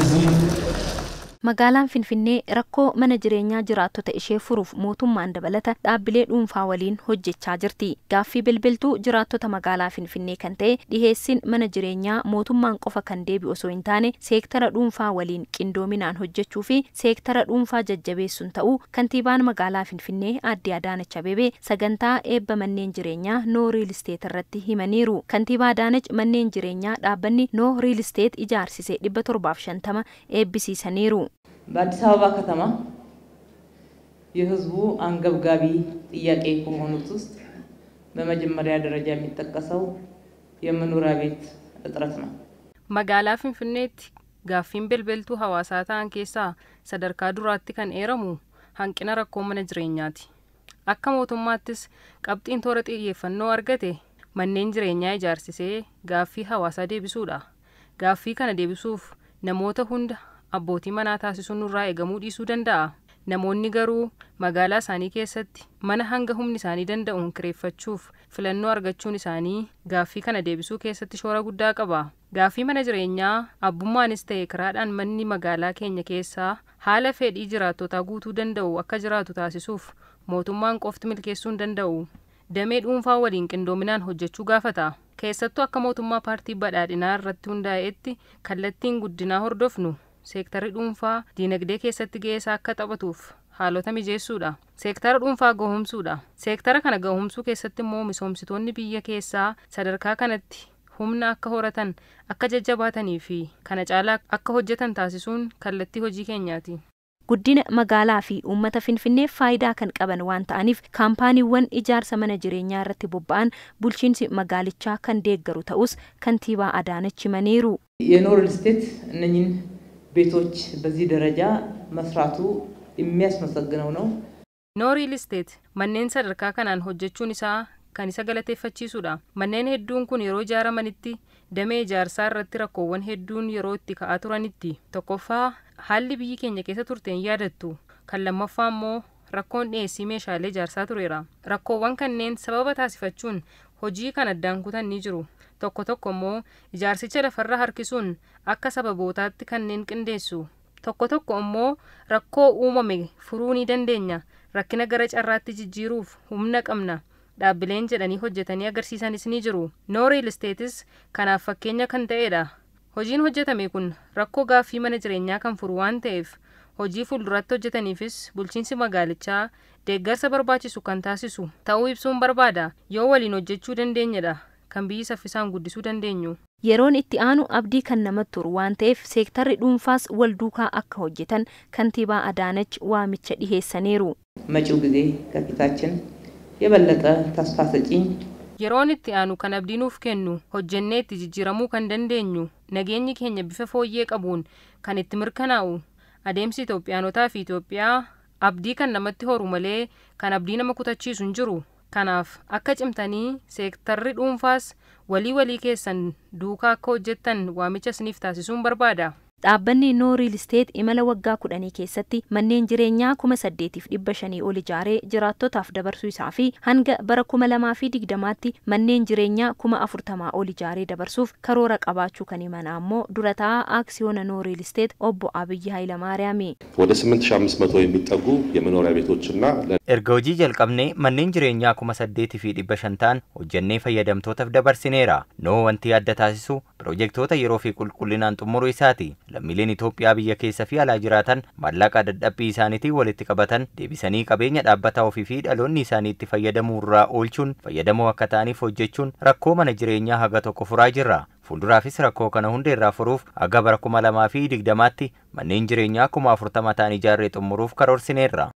تزيد magaalaan Finfinnee rakkoo mana jireenyaa jiraattota ishee furuuf mootummaan dabalata dhaabbilee dhuunfaa waliin hojjechaa jirti. Gaaffii bilbiltuu jiraattota magaalaa Finfinnee kan ta'e dhiheessin mana jireenyaa mootummaan qofa kan deebi osoo hin taane seektara dhuunfaa waliin qindoominaan hojjechuu fi seektara dhuunfaa jajjabeessuun ta'uu kantiibaan magaalaa Finfinnee aadde daanacha Abeebee sagantaa eebba manneen jireenyaa noo riil isteet irratti himaniiru. Kantiibaa Adaanech manneen jireenyaa dhaabbanni noo riil isteet dhibba torbaaf shantama eebbisiisaniiru. በአዲስ አበባ ከተማ የህዝቡ አንገብጋቢ ጥያቄ ከሆኑት ውስጥ በመጀመሪያ ደረጃ የሚጠቀሰው የመኖሪያ ቤት እጥረት ነው። መጋላ ፍንፍኔት ጋፊን ቤልቤልቱ ሀዋሳ ታን ኬሳ ሰደርካ ዱራቲ ከን ኤረሙ ሀንቂነ ረኮ ጅሬኛቲ አከ ሞቱማትስ ቀብጢን ቶረ ጥየፈኖ አርገቴ መኔን ጅሬኛ ይጃርሲሴ ጋፊ ሀዋሳ ዴብሱ ጋፊ ከነ ዴብሱፍ ነሞተ ሁንዳ abbootii manaa taasisuun nurraa eegamuu dhiisuu danda'a namoonni garuu magaalaa isaanii keessatti mana hanga humni isaanii danda'uun kireeffachuuf filannoo argachuun isaanii gaaffii kana deebisuu keessatti shoora guddaa qaba gaaffii mana jireenyaa abbummaanis ta'e kiraadhaan manni magaalaa keenya keessaa haala fedhii jiraattotaa guutuu danda'u akka jiraatu taasisuuf mootummaan qofti milkeessuu hin danda'u damee dhuunfaa waliin qindoominaan hojjechuu gaafata keessattuu akka mootummaa paartii badhaadhinaa irratti hundaa'etti kallattiin guddinaa hordofnu seektara dhuunfaa diinagdee keessatti ga'ee isaa akka taphatuuf haalota mijeessuudha seektara dhuunfaa gahumsuudha seektara kana gahumsuu keessatti immoo misoomsitoonni biyya keessaa sadarkaa kanatti humna akka horatan akka jajjabaatanii fi kana caalaa akka hojjetan taasisuun kallattii hojii keenyaati. guddina magaalaa fi uummata finfinneef faayidaa kan qaban waan ta'aniif kaampaaniiwwan ijaarsa mana jireenyaa irratti bobba'an bulchiinsi magaalichaa kan deeggaru ta'us kantiibaa adaanach ቤቶች በዚህ ደረጃ መስራቱ የሚያስመሰግነው ነው። ኖ ሪል ስቴት manneen sadarkaa kanaan hojjechuun isaa kan isa galateeffachiisudha. Manneen hedduun kun yeroo ijaaramanitti damee ijaarsaa irratti rakkoowwan hedduun yeroo itti ka'aa turanitti tokkoffaa haalli biyyi keenya keessa turteen yaadattu kan lammaffaa immoo rakkoon dhiyeessii meeshaalee ijaarsaa tureera. Rakkoowwan kanneen sababa taasifachuun hojii kan addaan kutan ni jiru. tokko tokko immoo ijaarsicha lafarra harkisuun akka sababootaatti kanneen qindeessu tokko tokko immoo rakkoo uumame furuu ni dandeenya rakkina gara carraatti jijjiiruuf humna qabna dhaabbileen jedhanii hojjetanii agarsiisanis ni jiru noo riil isteetis kanaaf fakkeenya kan ta'edha hojiin hojjetame kun rakkoo gaaffii mana jireenyaa kan furu waan ta'eef hojii fuulduratti hojjetaniifis bulchiinsi magaalichaa deeggarsa barbaachisu kan taasisu ta'uu ibsuun barbaada yoo waliin hojjechuu dandeenyedha kan biyyi saffisaan guddisuu dandeenyu. Yeroon itti aanu abdii kan namatti turu waan ta'eef seektarri dhuunfaas wal duukaa akka hojjetan kantiibaa Adaanach waamicha dhiheessaniiru. macu gizee gaafitaachin የበለጠ ተስፋ ሰጪኝ yeroon itti aanu kan abdii nuuf kennu hojjennee itti jijjiiramuu kan dandeenyu nageenyi keenya bifa fooyyee qabuun kan itti mirkanaa'u adeemsi Itoophiyaanotaa fi Itoophiyaa abdii kan namatti horu malee kan abdii nama kutachiisu hin jiru kanaaf akka cimtanii seektarri dhuunfaas walii walii keessan duukaa akka hojjettan waamicha isiniif taasisuun barbaada Dhaabbanni Noo Riil Isteet imala waggaa kudhanii keessatti manneen jireenyaa kuma saddeetiif dhibba shanii ol ijaaree jiraattotaaf dabarsuu isaa fi hanga bara kuma lamaa fi digdamaatti manneen jireenyaa kuma afurtamaa ol ijaaree dabarsuuf karoora qabaachuu kan himana ammoo durataa አክሲዮን ኖ ሪል ስቴት ኦቦ አብይ ኃይለ ማርያም ወደ 8500 የሚጠጉ የመኖሪያ ቤቶችና ኤርገ hojii jalqabnee manneen jireenyaa kuma saddeetii fi dhibba shantaan hojjennee fayyadamtootaaf dabarsineera. Noo wanti adda taasisu piroojektoota yeroo fi qulqullinaan xumuru isaati. lammiileen Itoophiyaa biyya keessa fi alaa jiraatan maallaqa dadhabbii isaaniitiin walitti qabatan deebisanii qabeenya dhaabbataa ofii fi dhaloonni isaanii itti fayyadamuurraa oolchuun fayyadamoo akka ta'aniif hojjechuun rakkoo mana jireenyaa haga tokko furaa jirra. Fuulduraafis rakkoo kana irraa furuuf haga bara kuma lamaa fi digdamaatti manneen jireenyaa kuma afurtama ta'an ijaarree xumuruuf karoorsineerra.